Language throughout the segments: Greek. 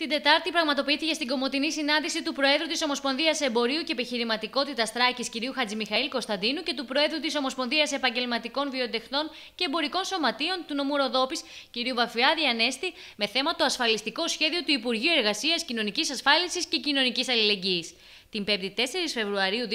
Την Τετάρτη πραγματοποιήθηκε στην κομμωτινή συνάντηση του Προέδρου της Ομοσπονδίας Εμπορίου και Επιχειρηματικότητας Τράκης κ. Χατζημιχαήλ Κωνσταντίνου και του Προέδρου της Ομοσπονδίας Επαγγελματικών Βιοτεχνών και Εμπορικών Σωματείων του Νομού Ροδόπης κ. Βαφιάδη Ανέστη με θέμα το ασφαλιστικό σχέδιο του Υπουργείου Εργασίας, Κοινωνικής Ασφάλισης και Κοινωνικής Αλληλεγγύης. Την 5η 4 Φεβρουαρίου 2016,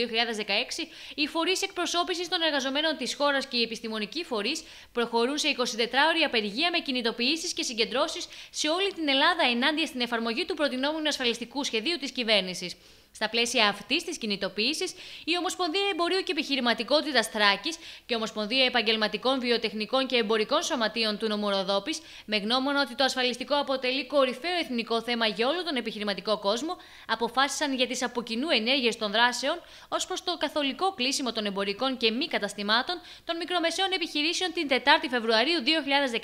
οι φορείς εκπροσώπησης των εργαζομένων της χώρας και οι επιστημονικοί φορείς προχωρούν σε 24ωρη απεργία με κινητοποιήσεις και συγκεντρώσεις σε όλη την Ελλάδα ενάντια στην εφαρμογή του προτινόμενου ασφαλιστικού σχεδίου της κυβέρνησης. Στα πλαίσια αυτής της κινητοποίησης, η Ομοσπονδία Εμπορίου και Επιχειρηματικότητας Θράκης και η Ομοσπονδία Επαγγελματικών Βιοτεχνικών και Εμπορικών Σωματείων του Νομοροδόπης, με γνώμονα ότι το ασφαλιστικό αποτελεί κορυφαίο εθνικό θέμα για όλο τον επιχειρηματικό κόσμο, αποφάσισαν για τις αποκοινού ενέργειες των δράσεων ως προς το καθολικό κλείσιμο των εμπορικών και μη καταστημάτων των μικρομεσαίων επιχειρήσεων την 4η Φεβρουαρίου 2016,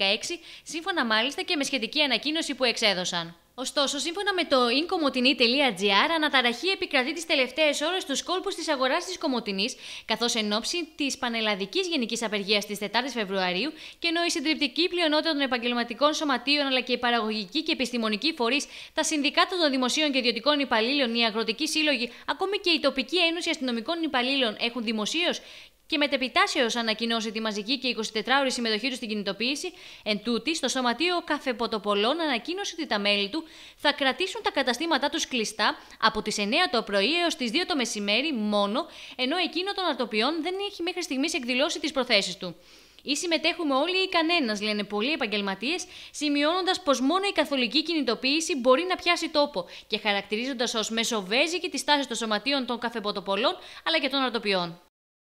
σύμφωνα μάλιστα και με σχετική ανακοίνωση που εξέδωσαν. Ωστόσο, σύμφωνα με το incomotini.gr, αναταραχή επικρατεί τις τελευταίες ώρες του κόλπους της αγοράς της Κομοτινής, καθώς εν ώψη της πανελλαδικής γενικής απεργίας της 4η Φεβρουαρίου και ενώ η συντριπτική πλειονότητα των επαγγελματικών σωματείων αλλά και η παραγωγική και επιστημονική φορείς, τα συνδικάτα των δημοσίων και ιδιωτικών υπαλλήλων, οι αγροτικοί σύλλογοι, ακόμη και η τοπική ένωση αστυνομικών υπαλλήλων έχουν δημοσίως και μετεπιτάσεω ανακοινώσει τη μαζική και 24ωρη συμμετοχή του στην κινητοποίηση, εν τούτη, στο Σωματείο Καφεποτοπολών ανακοίνωσε ότι τα μέλη του θα κρατήσουν τα καταστήματά τους κλειστά από τις 9 το πρωί έως τις 2 το μεσημέρι μόνο, ενώ εκείνο των αρτοπιών δεν έχει μέχρι στιγμής εκδηλώσει τις προθέσεις του. Ή συμμετέχουμε όλοι ή κανένας, λένε πολλοί επαγγελματίες, σημειώνοντας πως μόνο η καθολική κινητοποίηση μπορεί να πιάσει τόπο και χαρακτηρίζοντας ως μεσοβέζικη τη στάση των σωματείων των καφεποτοπολών αλλά και των αρτοπιών.